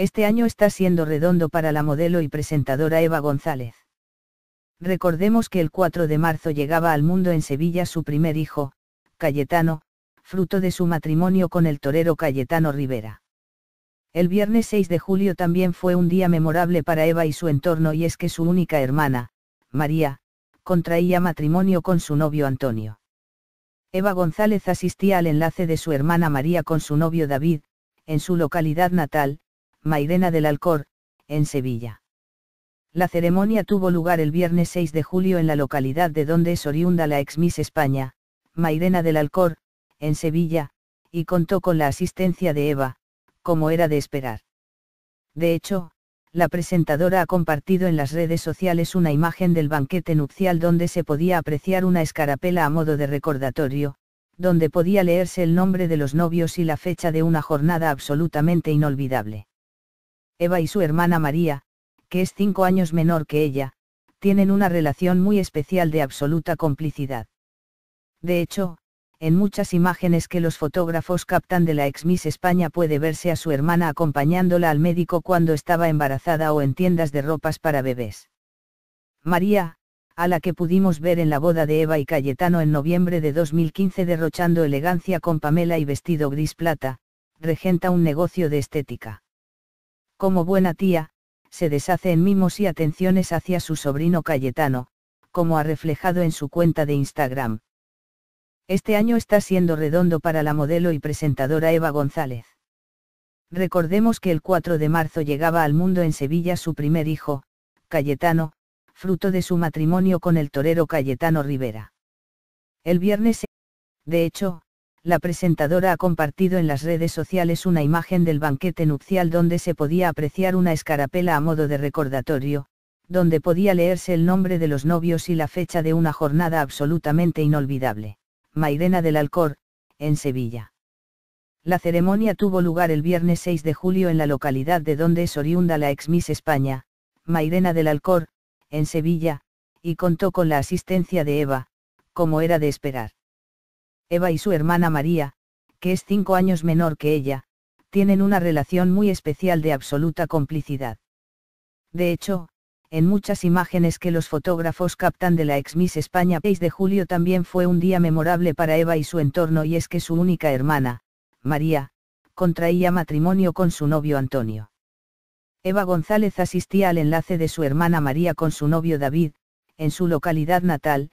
Este año está siendo redondo para la modelo y presentadora Eva González. Recordemos que el 4 de marzo llegaba al mundo en Sevilla su primer hijo, Cayetano, fruto de su matrimonio con el torero Cayetano Rivera. El viernes 6 de julio también fue un día memorable para Eva y su entorno y es que su única hermana, María, contraía matrimonio con su novio Antonio. Eva González asistía al enlace de su hermana María con su novio David, en su localidad natal, Mairena del Alcor, en Sevilla. La ceremonia tuvo lugar el viernes 6 de julio en la localidad de donde es oriunda la ex Miss España, Mairena del Alcor, en Sevilla, y contó con la asistencia de Eva, como era de esperar. De hecho, la presentadora ha compartido en las redes sociales una imagen del banquete nupcial donde se podía apreciar una escarapela a modo de recordatorio, donde podía leerse el nombre de los novios y la fecha de una jornada absolutamente inolvidable. Eva y su hermana María, que es cinco años menor que ella, tienen una relación muy especial de absoluta complicidad. De hecho, en muchas imágenes que los fotógrafos captan de la ex Miss España puede verse a su hermana acompañándola al médico cuando estaba embarazada o en tiendas de ropas para bebés. María, a la que pudimos ver en la boda de Eva y Cayetano en noviembre de 2015 derrochando elegancia con Pamela y vestido gris plata, regenta un negocio de estética como buena tía, se deshace en mimos y atenciones hacia su sobrino Cayetano, como ha reflejado en su cuenta de Instagram. Este año está siendo redondo para la modelo y presentadora Eva González. Recordemos que el 4 de marzo llegaba al mundo en Sevilla su primer hijo, Cayetano, fruto de su matrimonio con el torero Cayetano Rivera. El viernes, de hecho, la presentadora ha compartido en las redes sociales una imagen del banquete nupcial donde se podía apreciar una escarapela a modo de recordatorio, donde podía leerse el nombre de los novios y la fecha de una jornada absolutamente inolvidable. Mairena del Alcor, en Sevilla. La ceremonia tuvo lugar el viernes 6 de julio en la localidad de donde es oriunda la ex Miss España, Mairena del Alcor, en Sevilla, y contó con la asistencia de Eva, como era de esperar. Eva y su hermana María, que es cinco años menor que ella, tienen una relación muy especial de absoluta complicidad. De hecho, en muchas imágenes que los fotógrafos captan de la ex Miss España 6 de julio también fue un día memorable para Eva y su entorno y es que su única hermana, María, contraía matrimonio con su novio Antonio. Eva González asistía al enlace de su hermana María con su novio David, en su localidad natal,